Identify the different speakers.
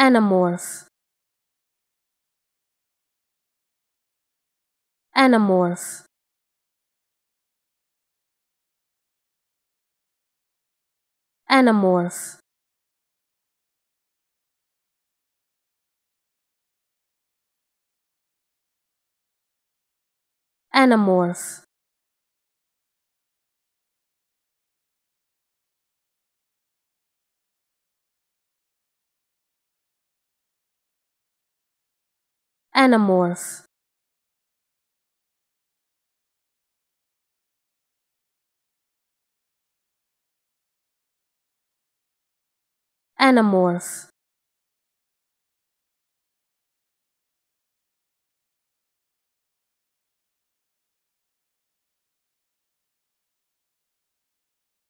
Speaker 1: Anamorph Anamorph Anamorph Anamorph anamorph anamorph